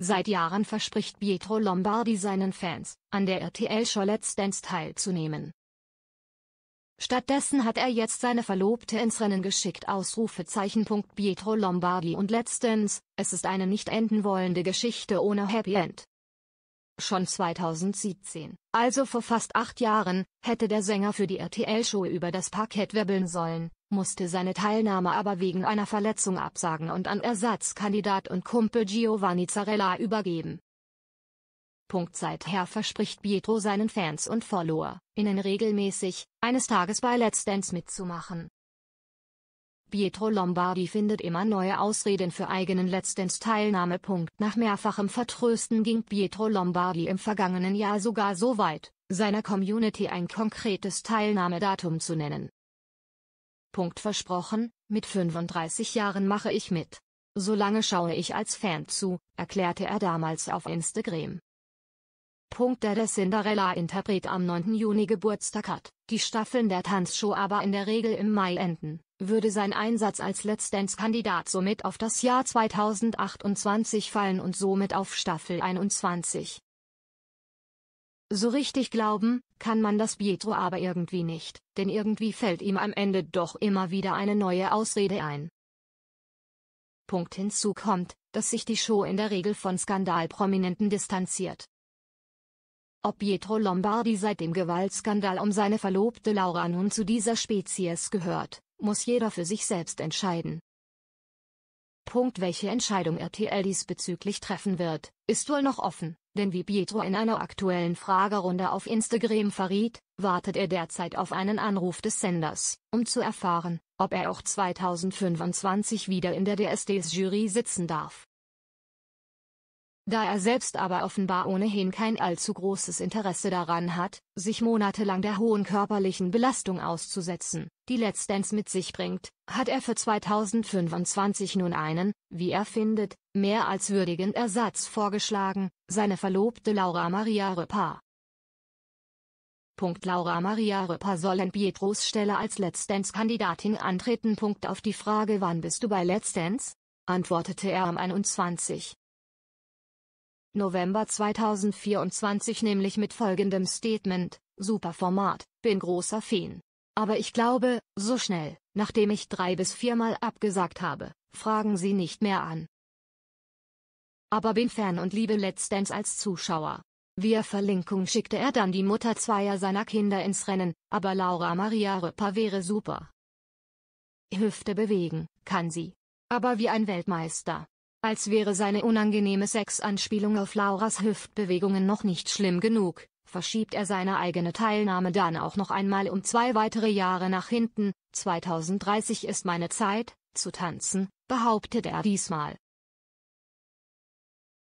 Seit Jahren verspricht Pietro Lombardi seinen Fans, an der RTL-Show Let's Dance teilzunehmen. Stattdessen hat er jetzt seine Verlobte ins Rennen geschickt. Ausrufezeichen. Pietro Lombardi und Let's Dance, es ist eine nicht enden wollende Geschichte ohne Happy End. Schon 2017, also vor fast acht Jahren, hätte der Sänger für die RTL-Show über das Parkett wirbeln sollen, musste seine Teilnahme aber wegen einer Verletzung absagen und an Ersatzkandidat und Kumpel Giovanni Zarella übergeben. Punkt seither verspricht Pietro seinen Fans und Follower, ihnen regelmäßig, eines Tages bei Let's Dance mitzumachen. Pietro Lombardi findet immer neue Ausreden für eigenen letztens Teilnahme. Nach mehrfachem Vertrösten ging Pietro Lombardi im vergangenen Jahr sogar so weit, seiner Community ein konkretes Teilnahmedatum zu nennen. Punkt versprochen, mit 35 Jahren mache ich mit. Solange schaue ich als Fan zu, erklärte er damals auf Instagram. Punkt der der Cinderella-Interpret am 9. Juni Geburtstag hat, die Staffeln der Tanzshow aber in der Regel im Mai enden würde sein Einsatz als Let's Dance-Kandidat somit auf das Jahr 2028 fallen und somit auf Staffel 21. So richtig glauben, kann man das Pietro aber irgendwie nicht, denn irgendwie fällt ihm am Ende doch immer wieder eine neue Ausrede ein. Punkt hinzu kommt, dass sich die Show in der Regel von Skandalprominenten distanziert. Ob Pietro Lombardi seit dem Gewaltskandal um seine Verlobte Laura nun zu dieser Spezies gehört, muss jeder für sich selbst entscheiden. Punkt Welche Entscheidung RTL diesbezüglich treffen wird, ist wohl noch offen, denn wie Pietro in einer aktuellen Fragerunde auf Instagram verriet, wartet er derzeit auf einen Anruf des Senders, um zu erfahren, ob er auch 2025 wieder in der DSDS-Jury sitzen darf. Da er selbst aber offenbar ohnehin kein allzu großes Interesse daran hat, sich monatelang der hohen körperlichen Belastung auszusetzen, die letztens mit sich bringt, hat er für 2025 nun einen, wie er findet, mehr als würdigen Ersatz vorgeschlagen, seine Verlobte Laura Maria Röpa. Punkt Laura Maria Röpa soll an Pietros Stelle als Let's Dance Kandidatin antreten. Punkt auf die Frage wann bist du bei Let's Dance? antwortete er am 21. November 2024 nämlich mit folgendem Statement, super Format, bin großer Fan. Aber ich glaube, so schnell, nachdem ich drei bis viermal abgesagt habe, fragen sie nicht mehr an. Aber bin Fan und liebe Let's Dance als Zuschauer. Via Verlinkung schickte er dann die Mutter zweier seiner Kinder ins Rennen, aber Laura Maria Röpper wäre super. Hüfte bewegen, kann sie. Aber wie ein Weltmeister. Als wäre seine unangenehme Sexanspielung auf Lauras Hüftbewegungen noch nicht schlimm genug, verschiebt er seine eigene Teilnahme dann auch noch einmal um zwei weitere Jahre nach hinten, 2030 ist meine Zeit, zu tanzen, behauptet er diesmal.